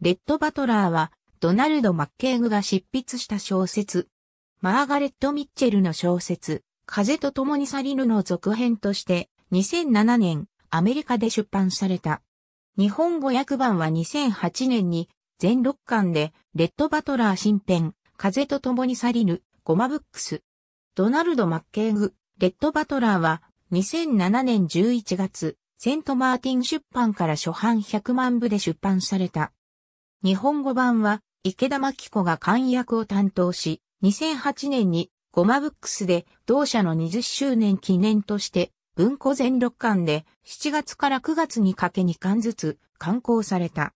レッド・バトラーは、ドナルド・マッケーグが執筆した小説。マーガレット・ミッチェルの小説、風と共に去りぬの続編として、2007年、アメリカで出版された。日本語訳版は2008年に、全6巻で、レッド・バトラー新編、風と共に去りぬ、ゴマブックス。ドナルド・マッケーグ、レッド・バトラーは、2007年11月、セント・マーティン出版から初版100万部で出版された。日本語版は池田真紀子が監役を担当し、2008年にゴマブックスで同社の20周年記念として文庫全6巻で7月から9月にかけ2巻ずつ刊行された。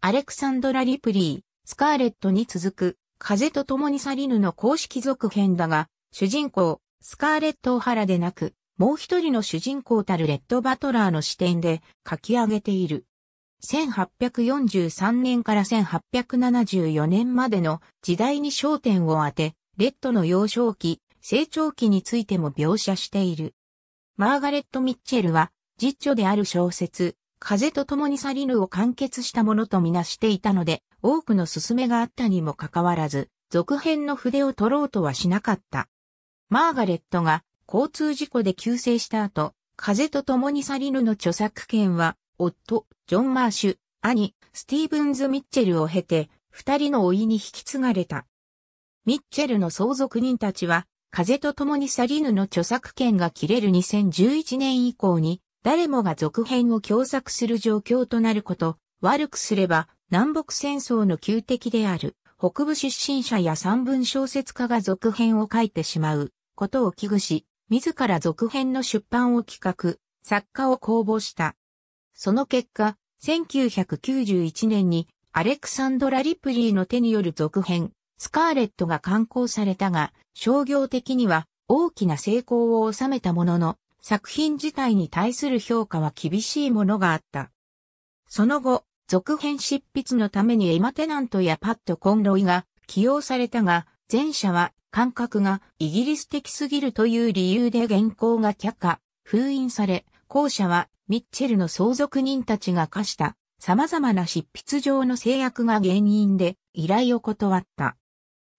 アレクサンドラ・リプリー、スカーレットに続く風と共に去りぬの公式続編だが、主人公、スカーレット・オハラでなく、もう一人の主人公たるレッド・バトラーの視点で書き上げている。1843年から1874年までの時代に焦点を当て、レッドの幼少期、成長期についても描写している。マーガレット・ミッチェルは、実著である小説、風と共に去りぬを完結したものとみなしていたので、多くの勧めがあったにもかかわらず、続編の筆を取ろうとはしなかった。マーガレットが交通事故で急逝した後、風と共に去りぬの著作権は夫、ジョン・マーシュ、兄、スティーブンズ・ミッチェルを経て、二人の甥に引き継がれた。ミッチェルの相続人たちは、風と共に去りぬの著作権が切れる2011年以降に、誰もが続編を共作する状況となること、悪くすれば、南北戦争の旧敵である、北部出身者や三文小説家が続編を書いてしまう、ことを危惧し、自ら続編の出版を企画、作家を公募した。その結果、1991年にアレクサンドラ・リプリーの手による続編、スカーレットが刊行されたが、商業的には大きな成功を収めたものの、作品自体に対する評価は厳しいものがあった。その後、続編執筆のためにエマ・テナントやパッド・コンロイが起用されたが、前者は感覚がイギリス的すぎるという理由で原稿が却下、封印され、後者はミッチェルの相続人たちが課した様々な執筆上の制約が原因で依頼を断った。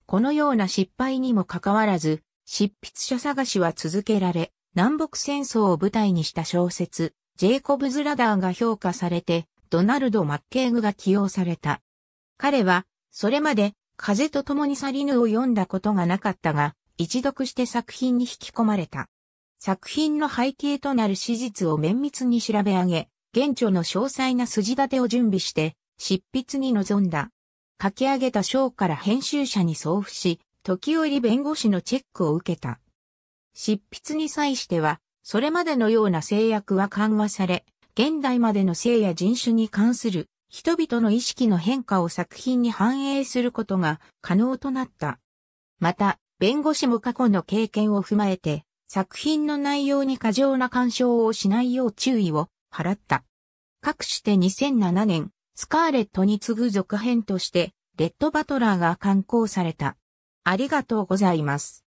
このような失敗にもかかわらず、執筆者探しは続けられ、南北戦争を舞台にした小説、ジェイコブズ・ラダーが評価されて、ドナルド・マッケーグが起用された。彼は、それまで、風と共に去りぬを読んだことがなかったが、一読して作品に引き込まれた。作品の背景となる史実を綿密に調べ上げ、現著の詳細な筋立てを準備して、執筆に臨んだ。書き上げた章から編集者に送付し、時折弁護士のチェックを受けた。執筆に際しては、それまでのような制約は緩和され、現代までの性や人種に関する人々の意識の変化を作品に反映することが可能となった。また、弁護士も過去の経験を踏まえて、作品の内容に過剰な干渉をしないよう注意を払った。かくして2007年、スカーレットに次ぐ続編として、レッドバトラーが刊行された。ありがとうございます。